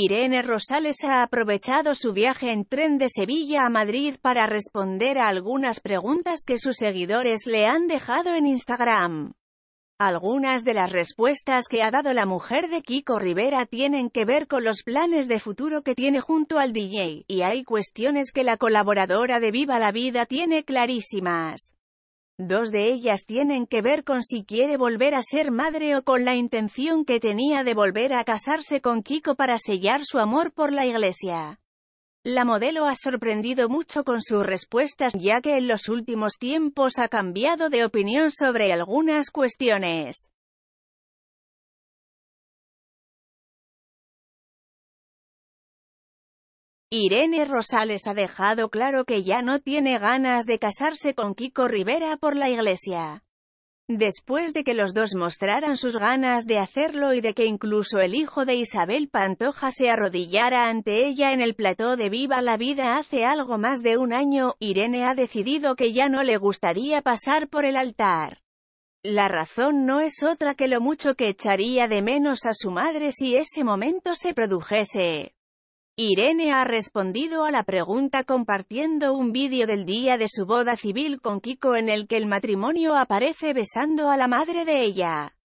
Irene Rosales ha aprovechado su viaje en tren de Sevilla a Madrid para responder a algunas preguntas que sus seguidores le han dejado en Instagram. Algunas de las respuestas que ha dado la mujer de Kiko Rivera tienen que ver con los planes de futuro que tiene junto al DJ, y hay cuestiones que la colaboradora de Viva la Vida tiene clarísimas. Dos de ellas tienen que ver con si quiere volver a ser madre o con la intención que tenía de volver a casarse con Kiko para sellar su amor por la iglesia. La modelo ha sorprendido mucho con sus respuestas ya que en los últimos tiempos ha cambiado de opinión sobre algunas cuestiones. Irene Rosales ha dejado claro que ya no tiene ganas de casarse con Kiko Rivera por la iglesia. Después de que los dos mostraran sus ganas de hacerlo y de que incluso el hijo de Isabel Pantoja se arrodillara ante ella en el plató de Viva la Vida hace algo más de un año, Irene ha decidido que ya no le gustaría pasar por el altar. La razón no es otra que lo mucho que echaría de menos a su madre si ese momento se produjese. Irene ha respondido a la pregunta compartiendo un vídeo del día de su boda civil con Kiko en el que el matrimonio aparece besando a la madre de ella.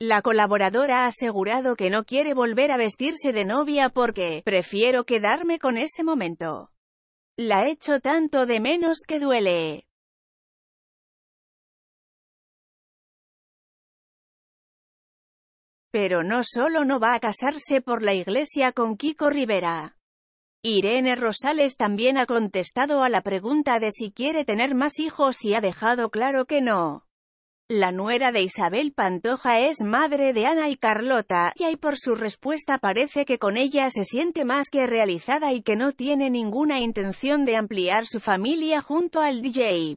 La colaboradora ha asegurado que no quiere volver a vestirse de novia porque «prefiero quedarme con ese momento». La echo tanto de menos que duele. Pero no solo no va a casarse por la iglesia con Kiko Rivera. Irene Rosales también ha contestado a la pregunta de si quiere tener más hijos y ha dejado claro que no. La nuera de Isabel Pantoja es madre de Ana y Carlota, y ahí por su respuesta parece que con ella se siente más que realizada y que no tiene ninguna intención de ampliar su familia junto al DJ.